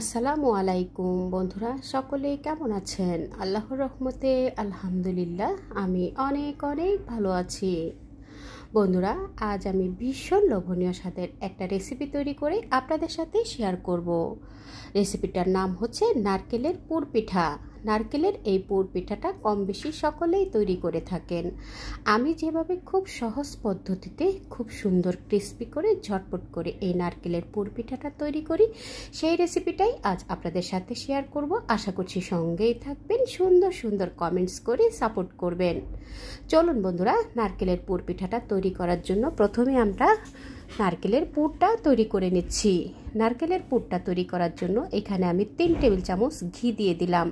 আসসালামু আলাইকুম বন্ধুরা সকলে কেমন আছেন আল্লাহর রহমতে আলহামদুলিল্লাহ আমি অনেক অনেক ভালো আছি বন্ধুরা আজ আমি ভীষণ লোভনীয় স্বাদের একটা রেসিপি তৈরি করে আপনাদের সাথে শেয়ার করব রেসিপিটার নাম হচ্ছে নারকেলের পুর পিঠা নারকেলের এই পুর পিঠাটা কম বেশি সকলেই তৈরি করে থাকেন আমি যেভাবে খুব সহজ পদ্ধতিতে খুব সুন্দর ক্রিস্পি করে ঝটপট করে এই নারকেলের পুর পিঠাটা তৈরি করি সেই রেসিপিটাই আজ আপনাদের সাথে শেয়ার করব আশা করছি সঙ্গেই থাকবেন সুন্দর সুন্দর কমেন্টস করে সাপোর্ট করবেন চলুন বন্ধুরা নারকেলের পুর পিঠাটা তৈরি করার জন্য প্রথমে আমরা নারকেলের পুরটা তৈরি করে নিচ্ছি নারকেলের পুরটা তৈরি করার জন্য এখানে আমি তিন টেবিল চামচ ঘি দিয়ে দিলাম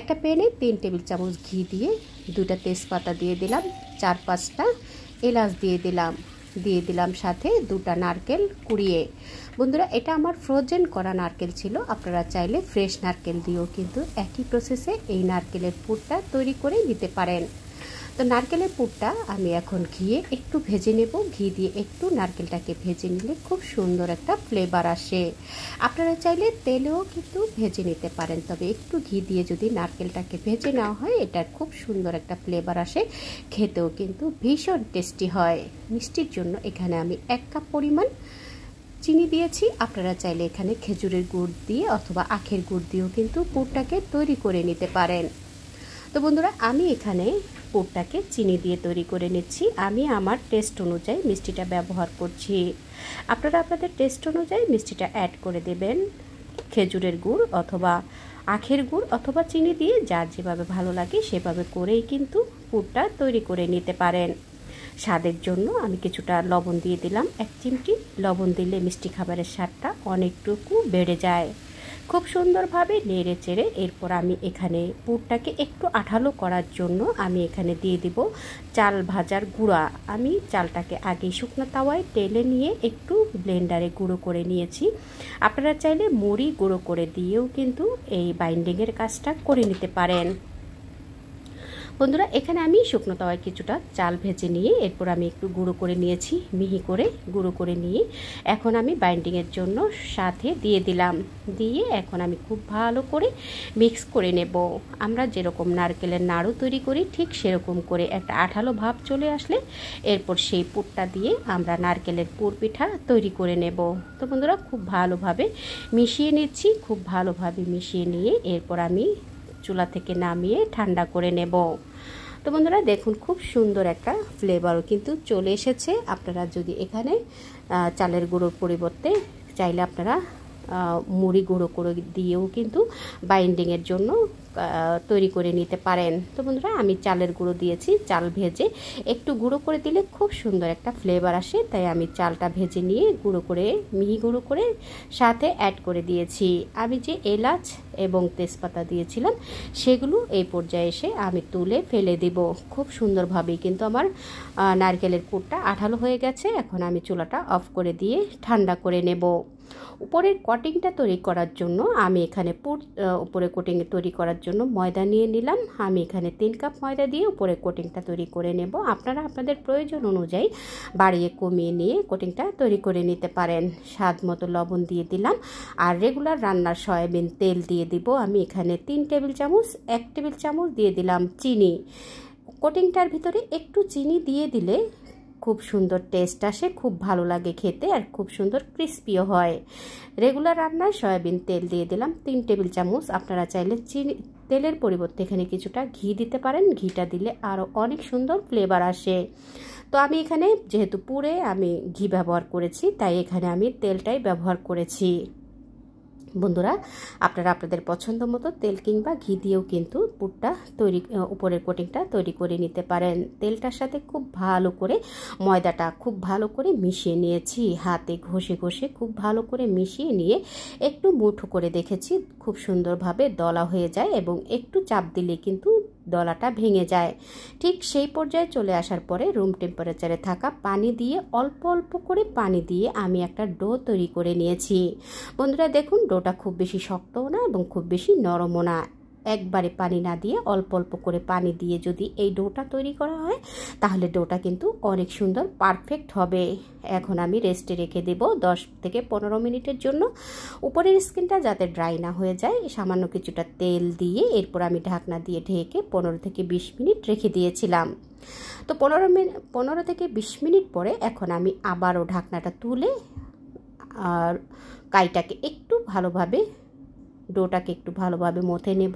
একটা প্যানে তিন টেবিল চামচ ঘি দিয়ে দুটা তেজপাতা দিয়ে দিলাম চার পাঁচটা এলাচ দিয়ে দিলাম দিয়ে দিলাম সাথে দুটা নারকেল কুড়িয়ে বন্ধুরা এটা আমার ফ্রোজেন করা নারকেল ছিল আপনারা চাইলে ফ্রেশ নারকেল দিয়েও কিন্তু একই প্রসেসে এই নারকেলের পুরটা তৈরি করে নিতে পারেন তো নারকেলের পুরটা আমি এখন ঘিয়ে একটু ভেজে নেব ঘি দিয়ে একটু নারকেলটাকে ভেজে নিলে খুব সুন্দর একটা ফ্লেভার আসে আপনারা চাইলে তেলেও কিন্তু ভেজে নিতে পারেন তবে একটু ঘি দিয়ে যদি নারকেলটাকে ভেজে নেওয়া হয় এটার খুব সুন্দর একটা ফ্লেভার আসে খেতেও কিন্তু ভীষণ টেস্টি হয় মিষ্টির জন্য এখানে আমি এক কাপ পরিমাণ চিনি দিয়েছি আপনারা চাইলে এখানে খেজুরের গুড় দিয়ে অথবা আখের গুড় দিয়েও কিন্তু পুরটাকে তৈরি করে নিতে পারেন তো বন্ধুরা আমি এখানে পুরটাকে চিনি দিয়ে তৈরি করে নিচ্ছি আমি আমার টেস্ট অনুযায়ী মিষ্টিটা ব্যবহার করছি আপনারা আপনাদের টেস্ট অনুযায়ী মিষ্টিটা অ্যাড করে দেবেন খেজুরের গুড় অথবা আখের গুড় অথবা চিনি দিয়ে যার যেভাবে ভালো লাগে সেভাবে করেই কিন্তু পুরটা তৈরি করে নিতে পারেন স্বাদের জন্য আমি কিছুটা লবণ দিয়ে দিলাম এক চিমটি লবণ দিলে মিষ্টি খাবারের স্বাদটা অনেকটুকু বেড়ে যায় খুব সুন্দরভাবে নেড়ে চেড়ে এরপর আমি এখানে পুরটাকে একটু আঠালো করার জন্য আমি এখানে দিয়ে দিব চাল ভাজার গুঁড়া আমি চালটাকে আগে শুকনো তাওয়ায় টেলে নিয়ে একটু ব্লেন্ডারে গুঁড়ো করে নিয়েছি আপনারা চাইলে মুড়ি গুঁড়ো করে দিয়েও কিন্তু এই বাইন্ডিংয়ের কাজটা করে নিতে পারেন বন্ধুরা এখানে আমি শুকনো তাওয়ায় কিছুটা চাল ভেজে নিয়ে এরপর আমি একটু গুঁড়ো করে নিয়েছি মিহি করে গুঁড়ো করে নিয়ে এখন আমি বাইন্ডিংয়ের জন্য সাথে দিয়ে দিলাম দিয়ে এখন আমি খুব ভালো করে মিক্স করে নেব আমরা যেরকম নারকেলের নাড়ু তৈরি করি ঠিক সেরকম করে একটা আঠালো ভাব চলে আসলে এরপর সেই পুরটা দিয়ে আমরা নারকেলের পুর পিঠা তৈরি করে নেব তো বন্ধুরা খুব ভালোভাবে মিশিয়ে নিচ্ছি খুব ভালোভাবে মিশিয়ে নিয়ে এরপর আমি চুলা থেকে নামিয়ে ঠান্ডা করে নেব তো বন্ধুরা দেখুন খুব সুন্দর একটা ফ্লেভারও কিন্তু চলে এসেছে আপনারা যদি এখানে চালের গুঁড়োর পরিবর্তে চাইলে আপনারা মুড়ি গুঁড়ো করে দিয়েও কিন্তু বাইন্ডিংয়ের জন্য তৈরি করে নিতে পারেন তো বন্ধুরা আমি চালের গুঁড়ো দিয়েছি চাল ভেজে একটু গুঁড়ো করে দিলে খুব সুন্দর একটা ফ্লেভার আসে তাই আমি চালটা ভেজে নিয়ে গুঁড়ো করে মিহি গুঁড়ো করে সাথে অ্যাড করে দিয়েছি আমি যে এলাচ এবং তেজপাতা দিয়েছিলাম সেগুলো এই পর্যায়ে এসে আমি তুলে ফেলে দেব খুব সুন্দরভাবেই কিন্তু আমার নারকেলের কুটটা আঠালো হয়ে গেছে এখন আমি চুলাটা অফ করে দিয়ে ঠান্ডা করে নেব উপরের কোটিংটা তৈরি করার জন্য আমি এখানে উপরে কোটিং তৈরি করার জন্য ময়দা নিয়ে নিলাম আমি এখানে তিন কাপ ময়দা দিয়ে উপরে কোটিংটা তৈরি করে নেব আপনারা আপনাদের প্রয়োজন অনুযায়ী বাড়িয়ে কমিয়ে নিয়ে কোটিংটা তৈরি করে নিতে পারেন স্বাদ মতো লবণ দিয়ে দিলাম আর রেগুলার রান্নার সয়াবিন তেল দিয়ে দিব আমি এখানে তিন টেবিল চামচ এক টেবিল চামচ দিয়ে দিলাম চিনি কোটিংটার ভিতরে একটু চিনি দিয়ে দিলে খুব সুন্দর টেস্ট আসে খুব ভালো লাগে খেতে আর খুব সুন্দর ক্রিস্পিও হয় রেগুলার রান্নায় সয়াবিন তেল দিয়ে দিলাম তিন টেবিল চামচ আপনারা চাইলে চিনি তেলের পরিবর্তে এখানে কিছুটা ঘি দিতে পারেন ঘিটা দিলে আরও অনেক সুন্দর ফ্লেভার আসে তো আমি এখানে যেহেতু পুরে আমি ঘি ব্যবহার করেছি তাই এখানে আমি তেলটাই ব্যবহার করেছি বন্ধুরা আপনারা আপনাদের পছন্দ মতো তেল কিংবা ঘি দিয়েও কিন্তু পুরটা তৈরি উপরের কোটিংটা তৈরি করে নিতে পারেন তেলটার সাথে খুব ভালো করে ময়দাটা খুব ভালো করে মিশিয়ে নিয়েছি হাতে ঘষে ঘষে খুব ভালো করে মিশিয়ে নিয়ে একটু মুঠো করে দেখেছি খুব সুন্দরভাবে দলা হয়ে যায় এবং একটু চাপ দিলে কিন্তু দলাটা ভেঙে যায় ঠিক সেই পর্যায়ে চলে আসার পরে রুম টেম্পারেচারে থাকা পানি দিয়ে অল্প অল্প করে পানি দিয়ে আমি একটা ডো তৈরি করে নিয়েছি বন্ধুরা দেখুন ডোটা খুব বেশি শক্তও না এবং খুব বেশি নরমও না একবারে পানি না দিয়ে অল্প অল্প করে পানি দিয়ে যদি এই ডোটা তৈরি করা হয় তাহলে ডোটা কিন্তু অনেক সুন্দর পারফেক্ট হবে এখন আমি রেস্টে রেখে দেব দশ থেকে পনেরো মিনিটের জন্য উপরের স্কিনটা যাতে ড্রাই না হয়ে যায় সামান্য কিছুটা তেল দিয়ে এরপর আমি ঢাকনা দিয়ে ঢেকে পনেরো থেকে বিশ মিনিট রেখে দিয়েছিলাম তো পনেরো মিনিট পনেরো থেকে বিশ মিনিট পরে এখন আমি আবারও ঢাকনাটা তুলে আর কাইটাকে একটু ভালোভাবে ডোটাকে একটু ভালোভাবে মথে নেব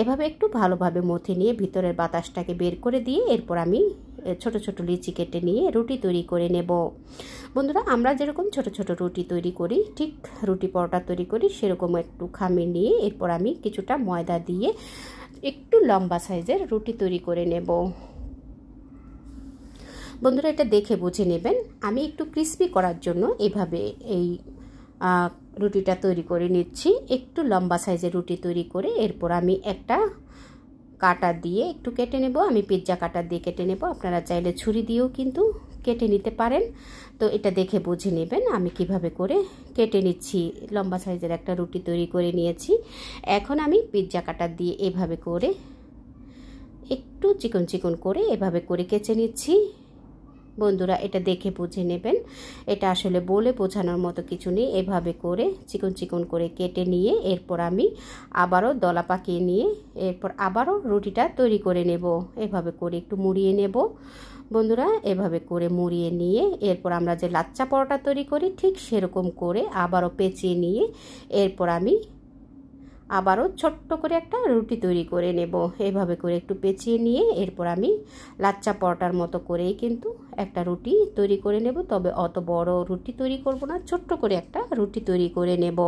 এভাবে একটু ভালোভাবে মথে নিয়ে ভিতরের বাতাসটাকে বের করে দিয়ে এরপর আমি ছোট ছোট লিচি কেটে নিয়ে রুটি তৈরি করে নেব বন্ধুরা আমরা যেরকম ছোট ছোট রুটি তৈরি করি ঠিক রুটি পরোটা তৈরি করি সেরকম একটু খামে নিয়ে এরপর আমি কিছুটা ময়দা দিয়ে একটু লম্বা সাইজের রুটি তৈরি করে নেব বন্ধুরা এটা দেখে বুঝে নেবেন আমি একটু ক্রিস্পি করার জন্য এভাবে এই রুটিটা তৈরি করে নিচ্ছি একটু লম্বা সাইজের রুটি তৈরি করে এরপর আমি একটা কাটা দিয়ে একটু কেটে নেব আমি পিৎজা কাটা দিয়ে কেটে নেব আপনারা চাইলে ছুরি দিয়েও কিন্তু কেটে নিতে পারেন তো এটা দেখে বুঝে নেবেন আমি কিভাবে করে কেটে নিচ্ছি লম্বা সাইজের একটা রুটি তৈরি করে নিয়েছি এখন আমি পিৎজা কাটা দিয়ে এভাবে করে একটু চিকন চিকন করে এভাবে করে কেচে নিচ্ছি বন্ধুরা এটা দেখে বুঝে নেবেন এটা আসলে বলে বোঝানোর মতো কিছু নেই এভাবে করে চিকন চিকন করে কেটে নিয়ে এরপর আমি আবারও দলা পাকিয়ে নিয়ে এরপর আবারও রুটিটা তৈরি করে নেব এভাবে করে একটু মুড়িয়ে নেব বন্ধুরা এভাবে করে মুড়িয়ে নিয়ে এরপর আমরা যে লাচ্চা পরোটা তৈরি করি ঠিক সেরকম করে আবারও পেঁচিয়ে নিয়ে এরপর আমি আবারও ছোট্ট করে একটা রুটি তৈরি করে নেব এভাবে করে একটু পেঁচিয়ে নিয়ে এরপর আমি লাচ্চা পরোটার মতো করেই কিন্তু একটা রুটি তৈরি করে নেব তবে অত বড় রুটি তৈরি করব না ছোট্ট করে একটা রুটি তৈরি করে নেব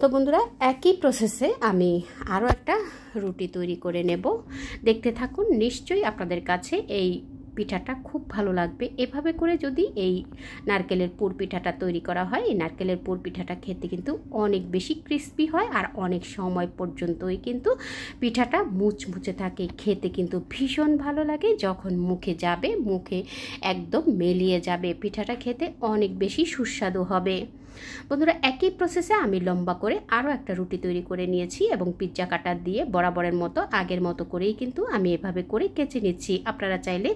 তো বন্ধুরা একই প্রসেসে আমি আরও একটা রুটি তৈরি করে নেব দেখতে থাকুন নিশ্চয়ই আপনাদের কাছে এই পিঠাটা খুব ভালো লাগবে এভাবে করে যদি এই নারকেলের পুর পিঠাটা তৈরি করা হয় এই নারকেলের পুর পিঠাটা খেতে কিন্তু অনেক বেশি ক্রিস্পি হয় আর অনেক সময় পর্যন্তই কিন্তু পিঠাটা মুচমুচে থাকে খেতে কিন্তু ভীষণ ভালো লাগে যখন মুখে যাবে মুখে একদম মেলিয়ে যাবে পিঠাটা খেতে অনেক বেশি সুস্বাদু হবে বন্ধুরা একই প্রসেসে আমি লম্বা করে আরও একটা রুটি তৈরি করে নিয়েছি এবং পিৎজা কাটার দিয়ে বরাবরের মতো আগের মতো করেই কিন্তু আমি এভাবে করে কেচে নিচ্ছি আপনারা চাইলে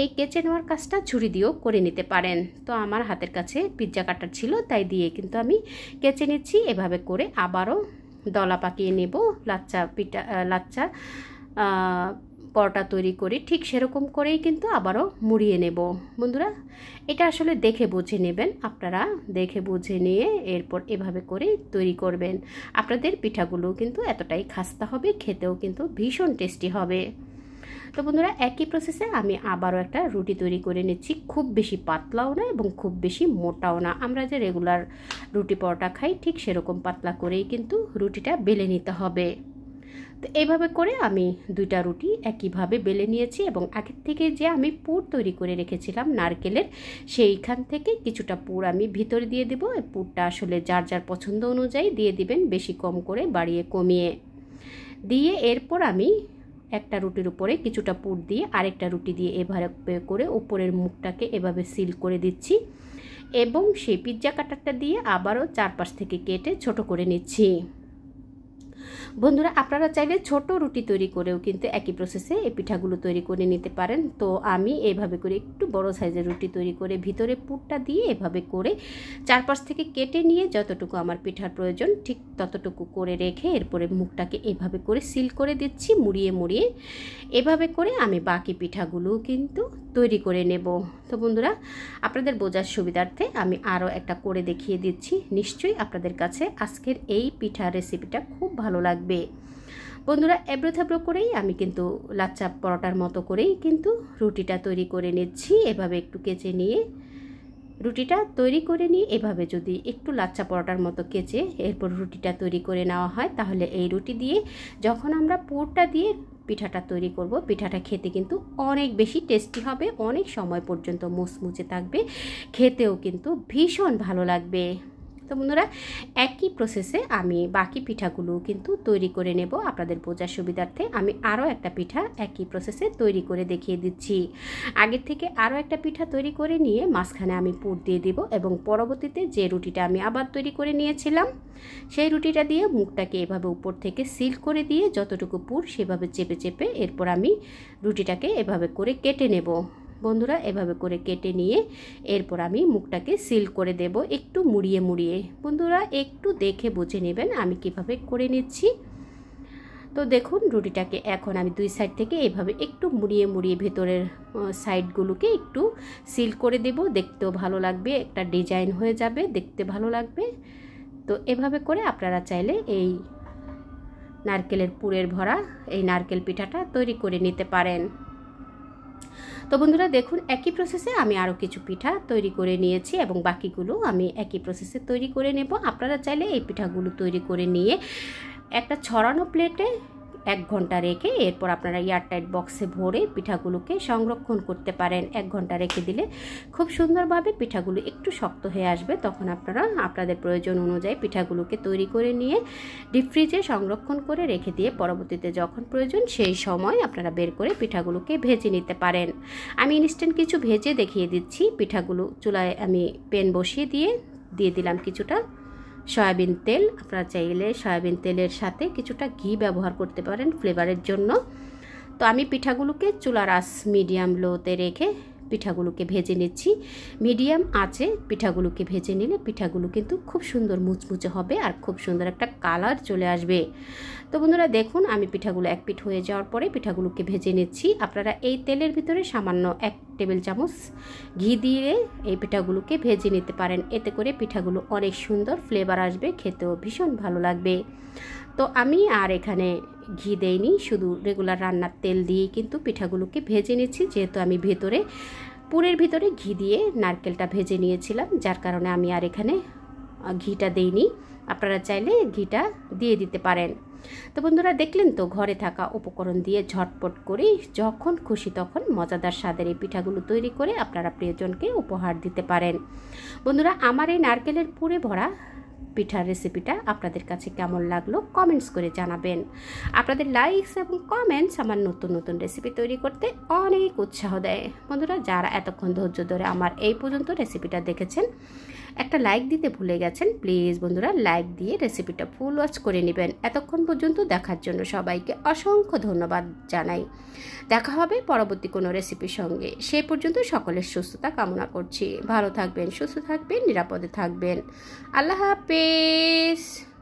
এই কেচে নেওয়ার কাজটা ছুরি দিয়েও করে নিতে পারেন তো আমার হাতের কাছে পিৎজা কাটার ছিল তাই দিয়ে কিন্তু আমি কেচে নিচ্ছি এভাবে করে আবারও দলা পাকিয়ে নেব লাচ্চা পিঠা লাচ্চা পরোটা তৈরি করি ঠিক সেরকম করেই কিন্তু আবারও মুড়িয়ে নেব বন্ধুরা এটা আসলে দেখে বুঝে নেবেন আপনারা দেখে বুঝে নিয়ে এরপর এভাবে করে তৈরি করবেন আপনাদের পিঠাগুলো কিন্তু এতটাই খাস্তা হবে খেতেও কিন্তু ভীষণ টেস্টি হবে তো বন্ধুরা একই প্রসেসে আমি আবারও একটা রুটি তৈরি করে নিচ্ছি খুব বেশি পাতলাও না এবং খুব বেশি মোটাও না আমরা যে রেগুলার রুটি পরোটা খাই ঠিক সেরকম পাতলা করেই কিন্তু রুটিটা বেলে নিতে হবে তো এইভাবে করে আমি দুইটা রুটি একইভাবে বেলে নিয়েছি এবং আগের থেকে যে আমি পুর তৈরি করে রেখেছিলাম নারকেলের সেইখান থেকে কিছুটা পুর আমি ভিতরে দিয়ে দেবো পুরটা আসলে যার যার পছন্দ অনুযায়ী দিয়ে দিবেন বেশি কম করে বাড়িয়ে কমিয়ে দিয়ে এরপর আমি একটা রুটির উপরে কিছুটা পুর দিয়ে আরেকটা রুটি দিয়ে এভাবে করে উপরের মুখটাকে এভাবে সিল করে দিচ্ছি এবং সেই পিৎজা কাটারটা দিয়ে আবারও চারপাশ থেকে কেটে ছোট করে নিচ্ছি বন্ধুরা আপনারা চাইলে ছোট রুটি তৈরি করেও কিন্তু একই প্রসেসে এই পিঠাগুলো তৈরি করে নিতে পারেন তো আমি এভাবে করে একটু বড় সাইজের রুটি তৈরি করে ভিতরে পুরটা দিয়ে এভাবে করে চারপাশ থেকে কেটে নিয়ে যতটুকু আমার পিঠার প্রয়োজন ঠিক ততটুকু করে রেখে এরপরে মুখটাকে এভাবে করে সিল করে দিচ্ছি মুড়িয়ে মুড়িয়ে এভাবে করে আমি বাকি পিঠাগুলোও কিন্তু তৈরি করে নেব তো বন্ধুরা আপনাদের বোঝার সুবিধার্থে আমি আরও একটা করে দেখিয়ে দিচ্ছি নিশ্চয়ই আপনাদের কাছে আজকের এই পিঠা রেসিপিটা খুব ভালো লাগবে বন্ধুরা এবড়ো থেবড়ো করেই আমি কিন্তু লাচ্চা পরোটার মতো করেই কিন্তু রুটিটা তৈরি করে নিচ্ছি এভাবে একটু কেচে নিয়ে রুটিটা তৈরি করে নিয়ে এভাবে যদি একটু লাচ্চা পরোটার মতো কেচে এরপর রুটিটা তৈরি করে নেওয়া হয় তাহলে এই রুটি দিয়ে যখন আমরা পোরটা দিয়ে পিঠাটা তৈরি করব পিঠাটা খেতে কিন্তু অনেক বেশি টেস্টি হবে অনেক সময় পর্যন্ত মুচমুচে থাকবে খেতেও কিন্তু ভীষণ ভালো লাগবে তো বন্ধুরা একই প্রসেসে আমি বাকি পিঠাগুলো কিন্তু তৈরি করে নেব আপনাদের বোঝার সুবিধার্থে আমি আরও একটা পিঠা একই প্রসেসে তৈরি করে দেখিয়ে দিচ্ছি আগের থেকে আরও একটা পিঠা তৈরি করে নিয়ে মাঝখানে আমি পুর দিয়ে দেবো এবং পরবর্তীতে যে রুটিটা আমি আবার তৈরি করে নিয়েছিলাম সেই রুটিটা দিয়ে মুখটাকে এভাবে উপর থেকে সিল করে দিয়ে যতটুকু পুর সেভাবে চেপে চেপে এরপর আমি রুটিটাকে এভাবে করে কেটে নেব বন্ধুরা এভাবে করে কেটে নিয়ে এরপর আমি মুখটাকে সিল করে দেব একটু মুড়িয়ে মুড়িয়ে বন্ধুরা একটু দেখে বুঝে নেবেন আমি কিভাবে করে নিচ্ছি তো দেখুন রুটিটাকে এখন আমি দুই সাইড থেকে এভাবে একটু মুড়িয়ে মুড়িয়ে ভেতরের সাইডগুলোকে একটু সিল করে দেব দেখতেও ভালো লাগবে একটা ডিজাইন হয়ে যাবে দেখতে ভালো লাগবে তো এভাবে করে আপনারা চাইলে এই নারকেলের পুরের ভরা এই নারকেল পিঠাটা তৈরি করে নিতে পারেন তো বন্ধুরা দেখুন একই প্রসেসে আমি আরও কিছু পিঠা তৈরি করে নিয়েছি এবং বাকিগুলো আমি একই প্রসেসে তৈরি করে নেব আপনারা চাইলে এই পিঠাগুলো তৈরি করে নিয়ে একটা ছড়ানো প্লেটে এক ঘন্টা রেখে এরপর আপনারা এয়ারটাইট বক্সে ভরে পিঠাগুলোকে সংরক্ষণ করতে পারেন এক ঘন্টা রেখে দিলে খুব সুন্দরভাবে পিঠাগুলো একটু শক্ত হয়ে আসবে তখন আপনারা আপনাদের প্রয়োজন অনুযায়ী পিঠাগুলোকে তৈরি করে নিয়ে ডিপ ফ্রিজে সংরক্ষণ করে রেখে দিয়ে পরবর্তীতে যখন প্রয়োজন সেই সময় আপনারা বের করে পিঠাগুলোকে ভেজে নিতে পারেন আমি ইনস্ট্যান্ট কিছু ভেজে দেখিয়ে দিচ্ছি পিঠাগুলো চুলায় আমি পেন বসিয়ে দিয়ে দিয়ে দিলাম কিছুটা সয়াবিন তেল আপনারা চাইলে সয়াবিন তেলের সাথে কিছুটা ঘি ব্যবহার করতে পারেন ফ্লেভারের জন্য তো আমি পিঠাগুলোকে চুলার আস মিডিয়াম লোতে রেখে পিঠাগুলোকে ভেজে নিচ্ছি মিডিয়াম আছে পিঠাগুলোকে ভেজে নিলে পিঠাগুলো কিন্তু খুব সুন্দর মুচমুচে হবে আর খুব সুন্দর একটা কালার চলে আসবে তো বন্ধুরা দেখুন আমি পিঠাগুলো এক পিঠ হয়ে যাওয়ার পরে পিঠাগুলোকে ভেজে নিচ্ছি আপনারা এই তেলের ভিতরে সামান্য এক টেবিল চামচ ঘি দিয়ে এই পিঠাগুলোকে ভেজে নিতে পারেন এতে করে পিঠাগুলো অনেক সুন্দর ফ্লেভার আসবে খেতেও ভীষণ ভালো লাগবে তো আমি আর এখানে ঘি দেইনি শুধু রেগুলার রান্নার তেল দিয়েই কিন্তু পিঠাগুলোকে ভেজে নিচ্ছি যেহেতু আমি ভেতরে পুরের ভিতরে ঘি দিয়ে নারকেলটা ভেজে নিয়েছিলাম যার কারণে আমি আর এখানে ঘিটা দেইনি আপনারা চাইলে ঘিটা দিয়ে দিতে পারেন তো বন্ধুরা দেখলেন তো ঘরে থাকা উপকরণ দিয়ে ঝটপট করে যখন খুশি তখন মজাদার স্বাদের এই পিঠাগুলো তৈরি করে আপনারা প্রিয়জনকে উপহার দিতে পারেন বন্ধুরা আমার এই নারকেলের পুরে ভরা পিঠার রেসিপিটা আপনাদের কাছে কেমন লাগলো কমেন্টস করে জানাবেন আপনাদের লাইকস এবং কমেন্টস আমার নতুন নতুন রেসিপি তৈরি করতে অনেক উৎসাহ দেয় বন্ধুরা যারা এতক্ষণ ধৈর্য ধরে আমার এই পর্যন্ত রেসিপিটা দেখেছেন একটা লাইক দিতে ভুলে গেছেন প্লিজ বন্ধুরা লাইক দিয়ে রেসিপিটা ফুল ওয়াচ করে নেবেন এতক্ষণ পর্যন্ত দেখার জন্য সবাইকে অসংখ্য ধন্যবাদ জানাই দেখা হবে পরবর্তী কোনো রেসিপির সঙ্গে সে পর্যন্ত সকলের সুস্থতা কামনা করছি ভালো থাকবেন সুস্থ থাকবেন নিরাপদে থাকবেন আল্লাহ হাফেজ